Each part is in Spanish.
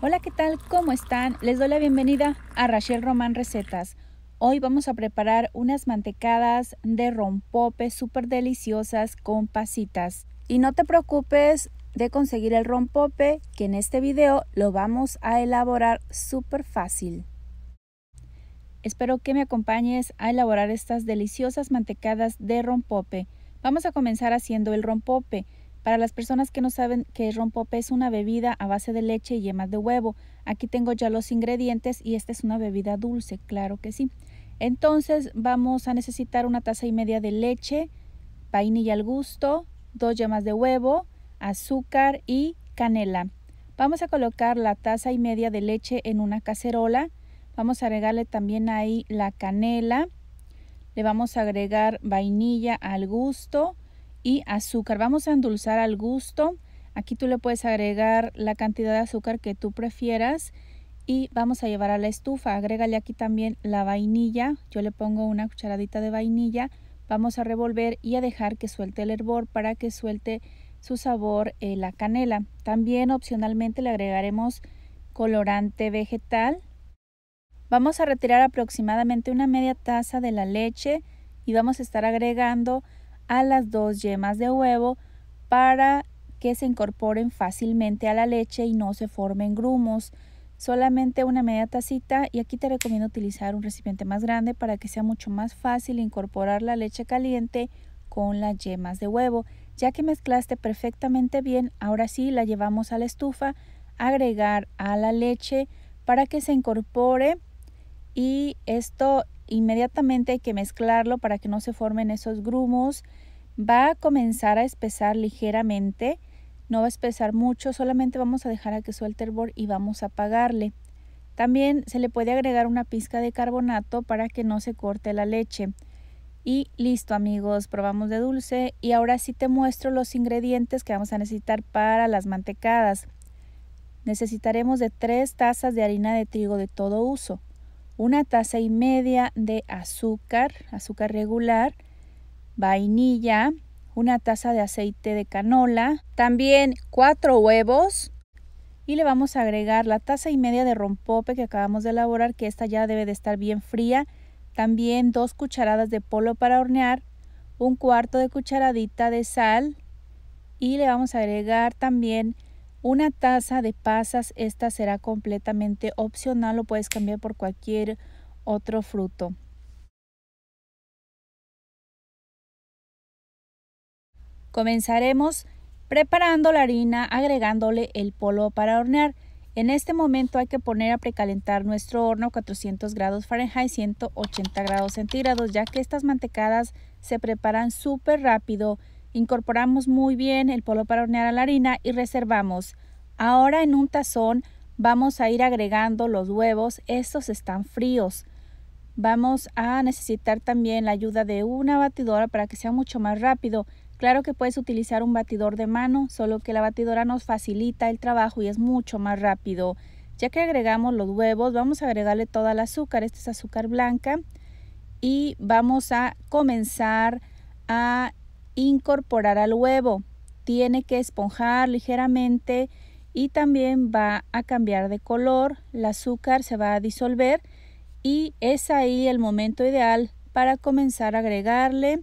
Hola, ¿qué tal? ¿Cómo están? Les doy la bienvenida a Rachel Román Recetas. Hoy vamos a preparar unas mantecadas de rompope súper deliciosas con pasitas. Y no te preocupes de conseguir el rompope, que en este video lo vamos a elaborar súper fácil. Espero que me acompañes a elaborar estas deliciosas mantecadas de rompope. Vamos a comenzar haciendo el rompope. Para las personas que no saben que rompope es una bebida a base de leche y yemas de huevo, aquí tengo ya los ingredientes y esta es una bebida dulce, claro que sí. Entonces vamos a necesitar una taza y media de leche, vainilla al gusto, dos yemas de huevo, azúcar y canela. Vamos a colocar la taza y media de leche en una cacerola. Vamos a agregarle también ahí la canela. Le vamos a agregar vainilla al gusto, y azúcar. Vamos a endulzar al gusto. Aquí tú le puedes agregar la cantidad de azúcar que tú prefieras y vamos a llevar a la estufa. Agrégale aquí también la vainilla. Yo le pongo una cucharadita de vainilla. Vamos a revolver y a dejar que suelte el hervor para que suelte su sabor eh, la canela. También opcionalmente le agregaremos colorante vegetal. Vamos a retirar aproximadamente una media taza de la leche y vamos a estar agregando a las dos yemas de huevo para que se incorporen fácilmente a la leche y no se formen grumos. Solamente una media tacita y aquí te recomiendo utilizar un recipiente más grande para que sea mucho más fácil incorporar la leche caliente con las yemas de huevo. Ya que mezclaste perfectamente bien, ahora sí la llevamos a la estufa, agregar a la leche para que se incorpore y esto inmediatamente hay que mezclarlo para que no se formen esos grumos. Va a comenzar a espesar ligeramente, no va a espesar mucho, solamente vamos a dejar a que suelte el bor y vamos a apagarle. También se le puede agregar una pizca de carbonato para que no se corte la leche. Y listo amigos, probamos de dulce y ahora sí te muestro los ingredientes que vamos a necesitar para las mantecadas. Necesitaremos de 3 tazas de harina de trigo de todo uso, una taza y media de azúcar, azúcar regular, vainilla, una taza de aceite de canola, también cuatro huevos y le vamos a agregar la taza y media de rompope que acabamos de elaborar, que esta ya debe de estar bien fría, también dos cucharadas de polo para hornear, un cuarto de cucharadita de sal y le vamos a agregar también una taza de pasas, esta será completamente opcional, lo puedes cambiar por cualquier otro fruto. Comenzaremos preparando la harina agregándole el polvo para hornear. En este momento hay que poner a precalentar nuestro horno a 400 grados Fahrenheit 180 grados centígrados ya que estas mantecadas se preparan súper rápido Incorporamos muy bien el polvo para hornear a la harina y reservamos. Ahora en un tazón vamos a ir agregando los huevos. Estos están fríos. Vamos a necesitar también la ayuda de una batidora para que sea mucho más rápido. Claro que puedes utilizar un batidor de mano, solo que la batidora nos facilita el trabajo y es mucho más rápido. Ya que agregamos los huevos, vamos a agregarle toda el azúcar. Este es azúcar blanca. Y vamos a comenzar a incorporar al huevo. Tiene que esponjar ligeramente y también va a cambiar de color. El azúcar se va a disolver y es ahí el momento ideal para comenzar a agregarle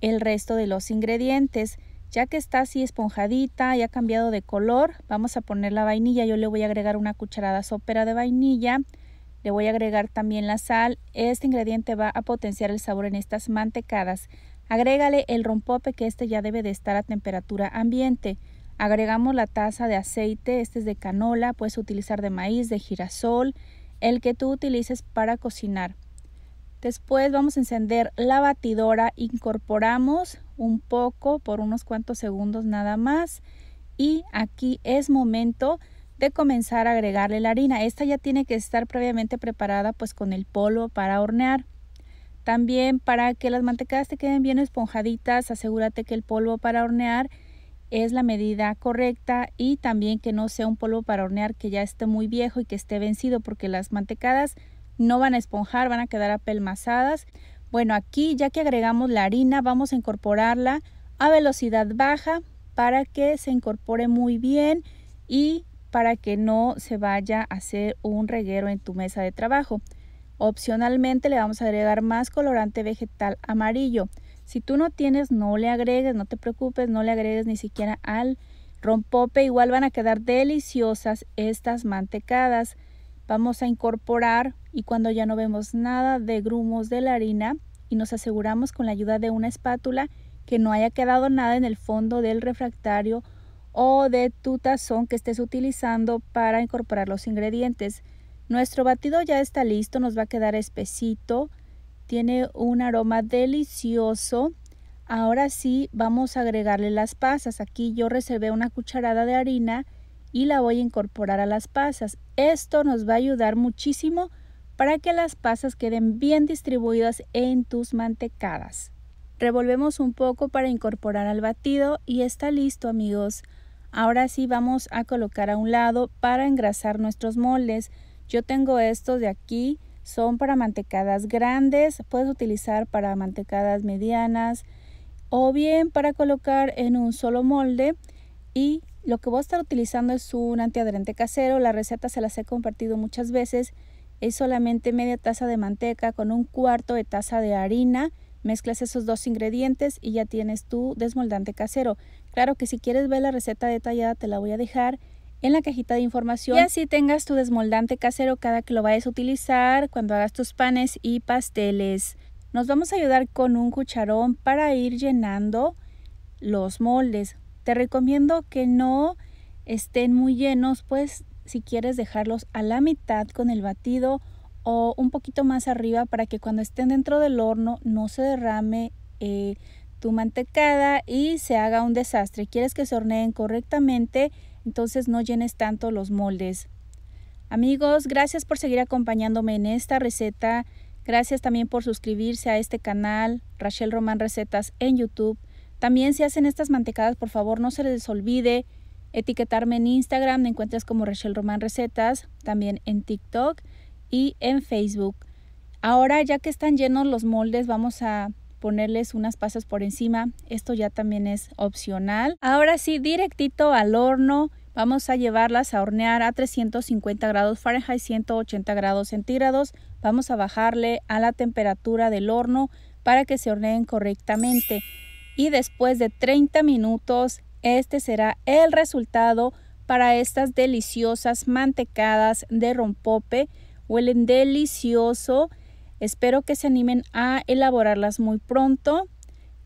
el resto de los ingredientes. Ya que está así esponjadita y ha cambiado de color, vamos a poner la vainilla. Yo le voy a agregar una cucharada sopera de vainilla. Le voy a agregar también la sal. Este ingrediente va a potenciar el sabor en estas mantecadas. Agrégale el rompope que este ya debe de estar a temperatura ambiente. Agregamos la taza de aceite, este es de canola, puedes utilizar de maíz, de girasol, el que tú utilices para cocinar. Después vamos a encender la batidora, incorporamos un poco por unos cuantos segundos nada más y aquí es momento de comenzar a agregarle la harina. Esta ya tiene que estar previamente preparada pues con el polvo para hornear. También para que las mantecadas te queden bien esponjaditas, asegúrate que el polvo para hornear es la medida correcta y también que no sea un polvo para hornear que ya esté muy viejo y que esté vencido porque las mantecadas no van a esponjar, van a quedar apelmazadas. Bueno, aquí ya que agregamos la harina vamos a incorporarla a velocidad baja para que se incorpore muy bien y para que no se vaya a hacer un reguero en tu mesa de trabajo. Opcionalmente le vamos a agregar más colorante vegetal amarillo. Si tú no tienes, no le agregues, no te preocupes, no le agregues ni siquiera al rompope. Igual van a quedar deliciosas estas mantecadas. Vamos a incorporar y cuando ya no vemos nada de grumos de la harina y nos aseguramos con la ayuda de una espátula que no haya quedado nada en el fondo del refractario o de tu tazón que estés utilizando para incorporar los ingredientes. Nuestro batido ya está listo, nos va a quedar espesito, tiene un aroma delicioso. Ahora sí vamos a agregarle las pasas. Aquí yo reservé una cucharada de harina y la voy a incorporar a las pasas. Esto nos va a ayudar muchísimo para que las pasas queden bien distribuidas en tus mantecadas. Revolvemos un poco para incorporar al batido y está listo amigos. Ahora sí vamos a colocar a un lado para engrasar nuestros moldes. Yo tengo estos de aquí, son para mantecadas grandes, puedes utilizar para mantecadas medianas o bien para colocar en un solo molde y lo que voy a estar utilizando es un antiadherente casero, la receta se las he compartido muchas veces, es solamente media taza de manteca con un cuarto de taza de harina, mezclas esos dos ingredientes y ya tienes tu desmoldante casero. Claro que si quieres ver la receta detallada te la voy a dejar en la cajita de información. Y así tengas tu desmoldante casero cada que lo vayas a utilizar, cuando hagas tus panes y pasteles. Nos vamos a ayudar con un cucharón para ir llenando los moldes. Te recomiendo que no estén muy llenos, pues si quieres dejarlos a la mitad con el batido o un poquito más arriba para que cuando estén dentro del horno no se derrame eh, tu mantecada y se haga un desastre. Quieres que se horneen correctamente entonces no llenes tanto los moldes. Amigos, gracias por seguir acompañándome en esta receta. Gracias también por suscribirse a este canal, Rachel Román Recetas en YouTube. También si hacen estas mantecadas, por favor no se les olvide etiquetarme en Instagram, me encuentras como Rachel Román Recetas, también en TikTok y en Facebook. Ahora ya que están llenos los moldes, vamos a ponerles unas pasas por encima. Esto ya también es opcional. Ahora sí, directito al horno. Vamos a llevarlas a hornear a 350 grados Fahrenheit, 180 grados centígrados. Vamos a bajarle a la temperatura del horno para que se horneen correctamente. Y después de 30 minutos, este será el resultado para estas deliciosas mantecadas de rompope. Huelen delicioso. Espero que se animen a elaborarlas muy pronto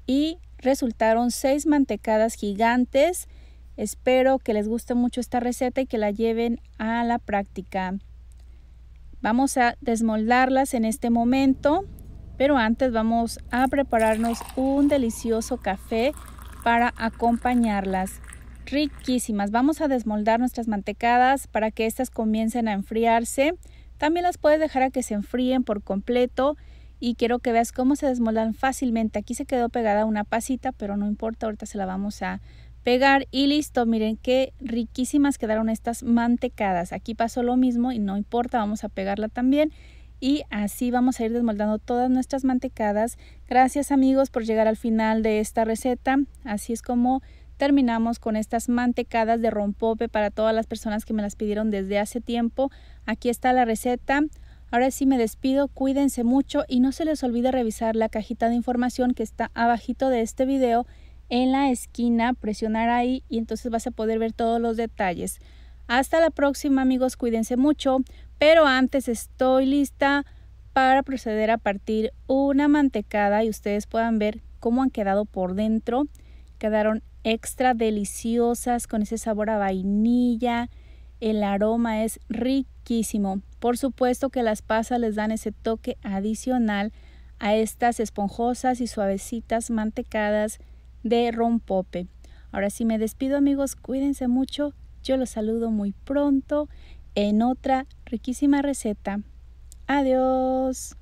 y resultaron seis mantecadas gigantes. Espero que les guste mucho esta receta y que la lleven a la práctica. Vamos a desmoldarlas en este momento, pero antes vamos a prepararnos un delicioso café para acompañarlas. Riquísimas. Vamos a desmoldar nuestras mantecadas para que éstas comiencen a enfriarse. También las puedes dejar a que se enfríen por completo y quiero que veas cómo se desmoldan fácilmente. Aquí se quedó pegada una pasita, pero no importa, ahorita se la vamos a pegar y listo. Miren qué riquísimas quedaron estas mantecadas. Aquí pasó lo mismo y no importa, vamos a pegarla también. Y así vamos a ir desmoldando todas nuestras mantecadas. Gracias amigos por llegar al final de esta receta. Así es como terminamos con estas mantecadas de rompope para todas las personas que me las pidieron desde hace tiempo. Aquí está la receta. Ahora sí me despido, cuídense mucho y no se les olvide revisar la cajita de información que está abajito de este video en la esquina, presionar ahí y entonces vas a poder ver todos los detalles. Hasta la próxima amigos, cuídense mucho, pero antes estoy lista para proceder a partir una mantecada y ustedes puedan ver cómo han quedado por dentro. Quedaron extra deliciosas con ese sabor a vainilla. El aroma es riquísimo. Por supuesto que las pasas les dan ese toque adicional a estas esponjosas y suavecitas mantecadas de rompope. Ahora sí me despido amigos, cuídense mucho. Yo los saludo muy pronto en otra riquísima receta. Adiós.